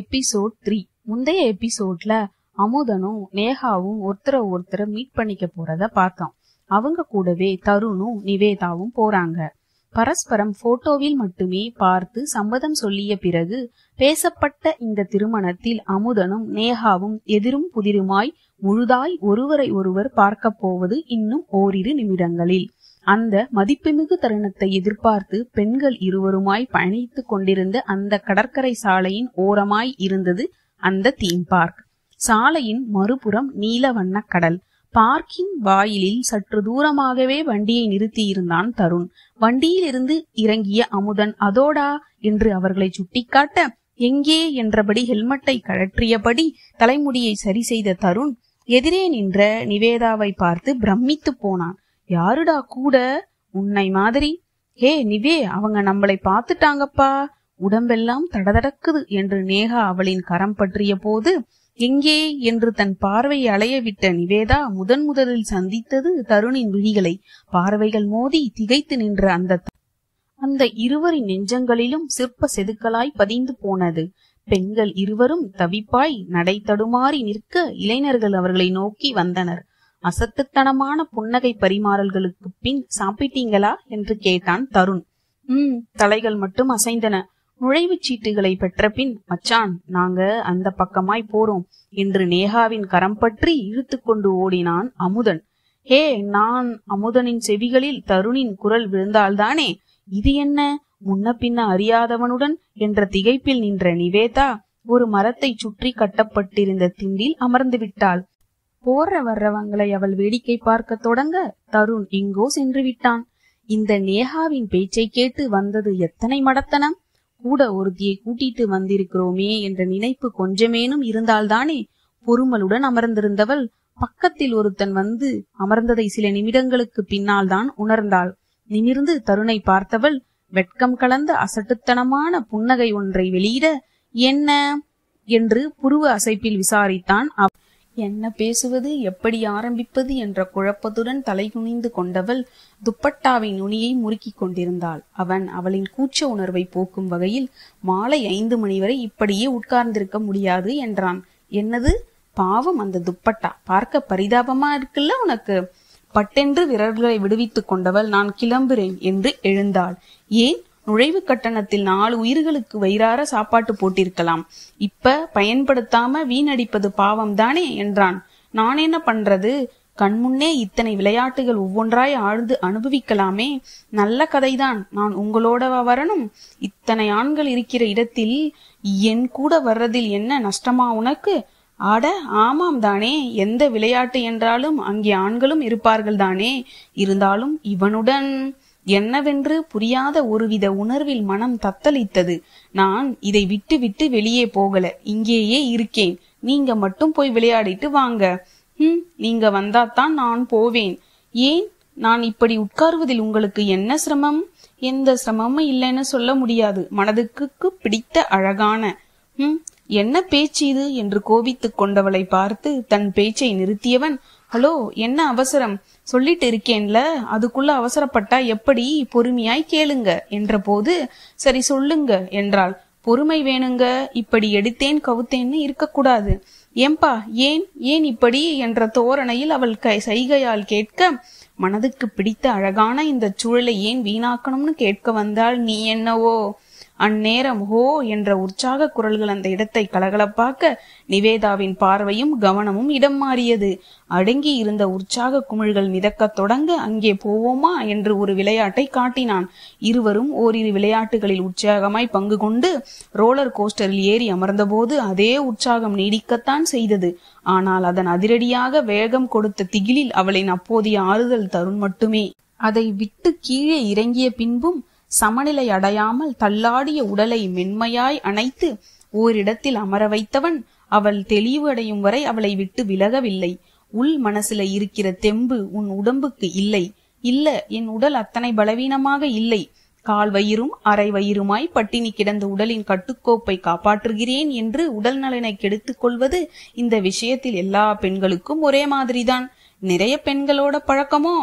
episode three முந்தைய எபிசோட்ல அமுதனும் நேஹாவும் ஒருத்தர ஒருத்தர மீட் பண்ணிக்க போறத பார்த்தோம் அவங்க கூடவே தருணும் நிவேதாவும் போறாங்க பரஸ்பரம் போட்டோவில் மட்டுமே பார்த்து சம்மதம் சொல்லிய பிறகு பேசப்பட்ட இந்த திருமணத்தில் அமுதனும் நேஹாவும் எதிரும் புதிருமாய் முழுதாய் ஒருவரை ஒருவர் பார்க்க போவது இன்னும் ஓரிரு நிமிடங்களில் அந்த மதிப்புமிகு தருணத்தை எதிர்பார்த்து பெண்கள் இருவருமாய் பயணித்துக் கொண்டிருந்த அந்த கடற்கரை சாலையின் ஓரமாய் இருந்தது அந்த தீம் பார்க் சாலையின் மறுபுறம் நீல வண்ண கடல் பார்க்கிங் வாயிலில் சற்று தூரமாகவே வண்டியை நிறுத்தியிருந்தான் தருண் வண்டியிலிருந்து இறங்கிய அமுதன் அதோடா என்று அவர்களை சுட்டிக்காட்ட எங்கே என்றபடி ஹெல்மெட்டை கழற்றியபடி தலைமுடியை சரி செய்த தருண் எதிரே நின்ற நிவேதாவை பார்த்து பிரமித்து போனான் யாருடா கூட உன்னை மாதிரி ஹே நிவே அவங்க நம்மளை பார்த்துட்டாங்கப்பா உடம்பெல்லாம் தடதடக்குது என்று நேகா அவளின் கரம் பற்றிய போது எங்கே என்று தன் பார்வை விட்ட நிவேதா முதன் முதலில் சந்தித்தது தருணின் விழிகளை பார்வைகள் மோதி திகைத்து நின்ற அந்த அந்த இருவரின் நெஞ்சங்களிலும் சிற்ப செதுக்கலாய் பதிந்து போனது பெண்கள் இருவரும் தவிப்பாய் நடை தடுமாறி நிற்க இளைஞர்கள் அவர்களை நோக்கி வந்தனர் அசட்டுத்தனமான புன்னகை பரிமாறல்களுக்கு பின் சாப்பிட்டீங்களா என்று கேட்டான் தருண் உம் தலைகள் மட்டும் அசைந்தன நுழைவு சீட்டுகளை பெற்ற பின் மச்சான் நாங்க அந்த பக்கமாய் போறோம் என்று நேகாவின் கரம் பற்றி இழுத்து கொண்டு ஓடினான் அமுதன் ஹே நான் அமுதனின் செவிகளில் தருணின் குரல் விழுந்தால்தானே இது என்ன முன்ன பின்ன அறியாதவனுடன் என்ற திகைப்பில் நின்ற நிவேதா ஒரு மரத்தை சுற்றி கட்டப்பட்டிருந்த திண்டில் அமர்ந்து விட்டாள் போற வர்றவங்களை அவள் வேடிக்கை பார்க்க தொடங்க தருண் எங்கோ சென்று விட்டான் இந்த நேஹாவின் பேச்சை கேட்டு வந்தது எத்தனை மடத்தனம் கூட ஒருத்தியை கூட்டிட்டு வந்திருக்கிறோமே என்ற நினைப்பு கொஞ்சமேனும் இருந்தால்தானே பொறுமலுடன் அமர்ந்திருந்தவள் பக்கத்தில் ஒருத்தன் வந்து அமர்ந்ததை சில நிமிடங்களுக்கு பின்னால் தான் உணர்ந்தாள் நிமிர்ந்து தருணை பார்த்தவள் வெட்கம் கலந்த அசட்டுத்தனமான புன்னகை ஒன்றை வெளியிட என்ன என்று புருவ அசைப்பில் விசாரித்தான் அவ் என்ன பேசுவது எப்படி ஆரம்பிப்பது என்ற குழப்பத்துடன் தலைகுனிந்து கொண்டவள் துப்பட்டாவின் நுனியை முறுக்கிக் கொண்டிருந்தாள் அவன் அவளின் கூச்ச உணர்வை போக்கும் வகையில் மாலை ஐந்து மணி வரை இப்படியே உட்கார்ந்திருக்க முடியாது என்றான் என்னது பாவம் அந்த துப்பட்டா பார்க்க பரிதாபமா இருக்குல்ல உனக்கு பட்டென்று விரல்களை விடுவித்துக் கொண்டவள் நான் கிளம்புறேன் என்று எழுந்தாள் ஏன் நுழைவு கட்டணத்தில் நாலு உயிர்களுக்கு வயிறார சாப்பாட்டு போட்டிருக்கலாம் இப்ப பயன்படுத்தாம வீணடிப்பது பாவம் தானே என்றான் நான் என்ன பண்றது கண்முன்னே இத்தனை விளையாட்டுகள் ஒவ்வொன்றாய் ஆழ்ந்து அனுபவிக்கலாமே நல்ல கதைதான் நான் உங்களோடவா வரணும் இத்தனை ஆண்கள் இருக்கிற இடத்தில் என் கூட வர்றதில் என்ன நஷ்டமா உனக்கு ஆட ஆமாம் தானே எந்த விளையாட்டு என்றாலும் அங்கே ஆண்களும் இருப்பார்கள் தானே இருந்தாலும் இவனுடன் என்னவென்று புரியாத ஒருவித உணர்வில் மனம் தத்தளித்தது நான் இதை விட்டு விட்டு வெளியே போகல இங்கேயே இருக்கேன் நீங்க மட்டும் போய் விளையாடிட்டு வாங்க ஹம் நீங்க வந்தாத்தான் நான் போவேன் ஏன் நான் இப்படி உட்காருவதில் உங்களுக்கு என்ன சிரமம் எந்த சிரமமும் இல்லைன்னு சொல்ல முடியாது மனதுக்கு பிடித்த அழகான ஹம் என்ன பேச்சு இது என்று கோபித்துக் கொண்டவளை பார்த்து தன் பேச்சை நிறுத்தியவன் ஹலோ என்ன அவசரம் சொல்லிட்டு இருக்கேன்ல அதுக்குள்ள அவசரப்பட்டா எப்படி பொறுமையாய் கேளுங்க என்றபோது சரி சொல்லுங்க என்றாள் பொறுமை வேணுங்க இப்படி எடுத்தேன் கவுத்தேன்னு இருக்கக்கூடாது ஏம்பா ஏன் ஏன் இப்படி என்ற தோரணையில் அவள் கை சைகையால் கேட்க மனதுக்கு பிடித்த அழகான இந்த சூழலை ஏன் வீணாக்கணும்னு கேட்க வந்தால் நீ என்னவோ அந்நேரம் ஹோ என்ற உற்சாக குரல்கள் அந்த இடத்தை கலகலப்பாக்க நிவேதாவின் பார்வையும் கவனமும் இடம் மாறியது அடங்கி இருந்த உற்சாக குமிழ்கள் மிதக்கத் தொடங்க அங்கே போவோமா என்று ஒரு விளையாட்டை காட்டினான் இருவரும் ஓரிரு விளையாட்டுகளில் உற்சாகமாய் பங்கு கொண்டு ரோலர் கோஸ்டரில் ஏறி அமர்ந்தபோது அதே உற்சாகம் நீடிக்கத்தான் செய்தது ஆனால் அதன் அதிரடியாக வேகம் கொடுத்த திகிலில் அவளின் அப்போதைய ஆறுதல் தருண் மட்டுமே அதை விட்டு கீழே இறங்கிய பின்பும் சமநிலை அடையாமல் தள்ளாடிய உடலை மென்மையாய் அணைத்து ஓரிடத்தில் அமர வைத்தவன் அவள் தெளிவு அடையும் வரை அவளை விட்டு விலகவில்லை உள் மனசுல இருக்கிற தெம்பு உன் உடம்புக்கு இல்லை இல்ல என் உடல் அத்தனை பலவீனமாக இல்லை கால் வயிறும் அரை வயிறுமாய் பட்டினி கிடந்த உடலின் கட்டுக்கோப்பை காப்பாற்றுகிறேன் என்று உடல் நலனை கெடுத்துக் கொள்வது இந்த விஷயத்தில் எல்லா பெண்களுக்கும் ஒரே மாதிரிதான் நிறைய பெண்களோட பழக்கமோ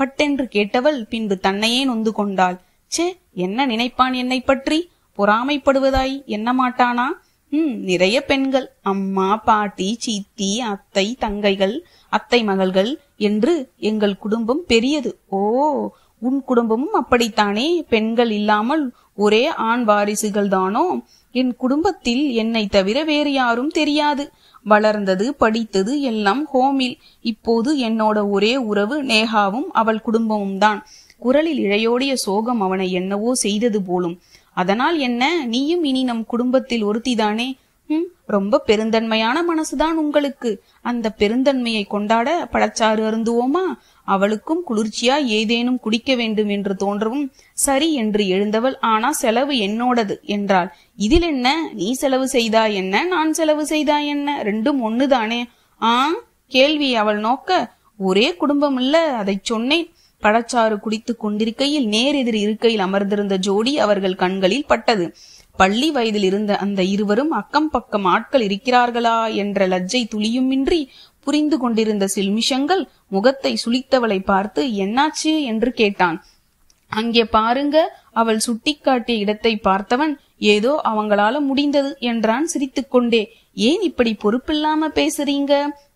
பட்டென்று கேட்டவள் பின்பு தன்னையே நொந்து கொண்டாள் சே என்ன நினைப்பான் என்னை பற்றி பொறாமைப்படுவதாய் என்ன மாட்டானா ம் நிறைய பெண்கள் அம்மா பாட்டி சீத்தி அத்தை தங்கைகள் அத்தை மகள்கள் என்று எங்கள் குடும்பம் பெரியது ஓ உன் குடும்பமும் அப்படித்தானே பெண்கள் இல்லாமல் ஒரே ஆண் வாரிசுகள் தானோ என் குடும்பத்தில் என்னை தவிர வேறு யாரும் தெரியாது வளர்ந்தது படித்தது எல்லாம் ஹோமில் இப்போது என்னோட ஒரே உறவு நேஹாவும் அவள் குடும்பமும் தான் குரலில் இழையோடிய சோகம் அவனை என்னவோ செய்தது போலும் அதனால் என்ன நீயும் இனி நம் குடும்பத்தில் ஒருத்திதானே உம் ரொம்ப பெருந்தன்மையான மனசுதான் உங்களுக்கு அந்த பெருந்தன்மையை கொண்டாட பழச்சாறு அருந்துவோமா அவளுக்கும் குளிர்ச்சியா ஏதேனும் குடிக்க வேண்டும் என்று தோன்றவும் சரி என்று எழுந்தவள் ஆனா செலவு என்னோடது என்றாள் இதில் என்ன நீ செலவு செய்தா என்ன நான் செலவு செய்தா என்ன ரெண்டும் ஒண்ணுதானே ஆ கேள்வி அவள் நோக்க ஒரே குடும்பம் இல்ல அதை சொன்னேன் பழச்சாறு குடித்துக் கொண்டிருக்கையில் நேரெதிர் இருக்கையில் அமர்ந்திருந்த ஜோடி அவர்கள் கண்களில் பட்டது பள்ளி வயதில் இருந்த அந்த இருவரும் அக்கம் பக்கம் ஆட்கள் இருக்கிறார்களா என்ற லஜ்ஜை துளியுமின்றி புரிந்து கொண்டிருந்த சில்மிஷங்கள் முகத்தை சுளித்தவளை பார்த்து என்னாச்சு என்று கேட்டான் அங்கே பாருங்க அவள் சுட்டிக்காட்டிய இடத்தை பார்த்தவன் ஏதோ அவங்களால முடிந்தது என்றான் சிரித்துக்கொண்டே ஏன் இப்படி பொறுப்பில்லாம பேசுறீங்க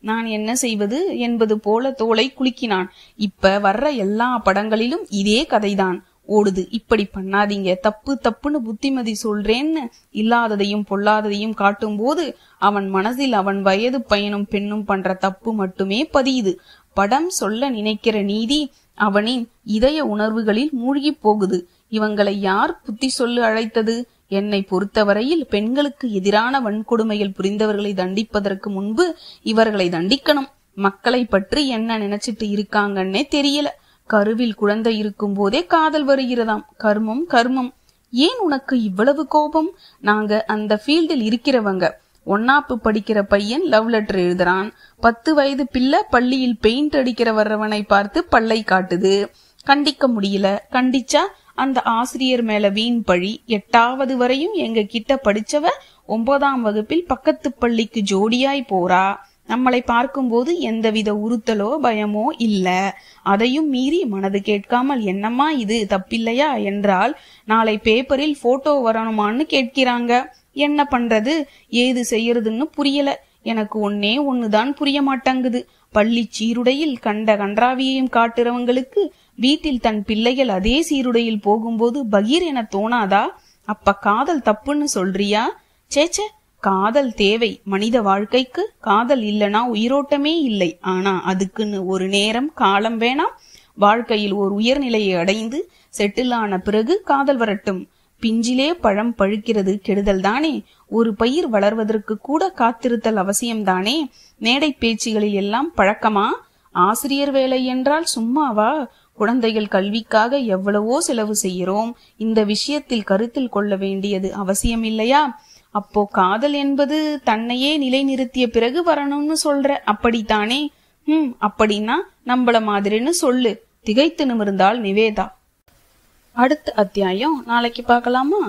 நான் என்ன செய்வது என்பது போல தோலை குலுக்கினான் இப்ப வர்ற எல்லா படங்களிலும் இதே கதைதான் ஓடுது இப்படி பண்ணாதீங்க தப்பு தப்புன்னு புத்திமதி சொல்றேன்னு இல்லாததையும் பொல்லாததையும் காட்டும் போது அவன் மனதில் அவன் வயது பையனும் பெண்ணும் பண்ற தப்பு மட்டுமே பதியுது படம் சொல்ல நினைக்கிற நீதி அவனின் இதய உணர்வுகளில் மூழ்கி போகுது இவங்களை யார் புத்தி சொல்லு அழைத்தது என்னை பொறுத்தவரையில் பெண்களுக்கு எதிரான வன்கொடுமையில் புரிந்தவர்களை தண்டிப்பதற்கு முன்பு இவர்களை தண்டிக்கணும் மக்களை பற்றி என்ன நினைச்சிட்டு இருக்காங்கன்னே தெரியல கருவில் குழந்தை இருக்கும் போதே காதல் வருகிறதாம் கர்மம் கர்மம் ஏன் உனக்கு இவ்வளவு கோபம் நாங்க அந்த ஃபீல்டில் இருக்கிறவங்க ஒன்னாப்பு படிக்கிற பையன் லவ் லெட்டர் எழுதுறான் பத்து வயது பிள்ளை பள்ளியில் பெயிண்ட் அடிக்கிற வர்றவனை பார்த்து பல்லை காட்டுது கண்டிக்க முடியல கண்டிச்சா அந்த ஆசிரியர் மேல வீண் பழி எட்டாவது வரையும் எங்க கிட்ட படிச்சவ ஒன்பதாம் வகுப்பில் பக்கத்து பள்ளிக்கு ஜோடியாய் போறா நம்மளை பார்க்கும்போது எந்தவித உறுத்தலோ பயமோ இல்ல அதையும் மீறி மனது கேட்காமல் என்னம்மா இது தப்பில்லையா என்றால் நாளை பேப்பரில் போட்டோ வரணுமான்னு கேட்கிறாங்க என்ன பண்றது ஏது செய்யறதுன்னு புரியல எனக்கு ஒன்னே ஒண்ணுதான் புரிய மாட்டேங்குது பள்ளி சீருடையில் கண்ட கன்றாவியையும் காட்டுறவங்களுக்கு வீட்டில் தன் பிள்ளைகள் அதே சீருடையில் போகும்போது பகீர் என தோணாதா அப்ப காதல் தப்புன்னு சொல்றியா சேச்ச காதல் தேவை மனித வாழ்க்கைக்கு காதல் இல்லனா உயிரோட்டமே இல்லை ஆனா அதுக்குன்னு ஒரு நேரம் காலம் வேணாம் வாழ்க்கையில் ஒரு உயர்நிலையை அடைந்து செட்டில் ஆன பிறகு காதல் வரட்டும் பிஞ்சிலே பழம் பழுக்கிறது கெடுதல் தானே ஒரு பயிர் வளர்வதற்கு கூட காத்திருத்தல் அவசியம் தானே மேடை பேச்சுகளில் எல்லாம் பழக்கமா ஆசிரியர் வேலை என்றால் சும்மாவா குழந்தைகள் கல்விக்காக எவ்வளவோ செலவு செய்கிறோம் இந்த விஷயத்தில் கருத்தில் கொள்ள வேண்டியது அவசியம் இல்லையா அப்போ காதல் என்பது தன்னையே நிலைநிறுத்திய பிறகு வரணும்னு சொல்ற அப்படித்தானே ஹம் அப்படின்னா நம்மள மாதிரின்னு சொல்லு திகைத்து நிமிர்ந்தால் நிவேதா அடுத்த அத்தியாயம் நாளைக்கு பார்க்கலாமா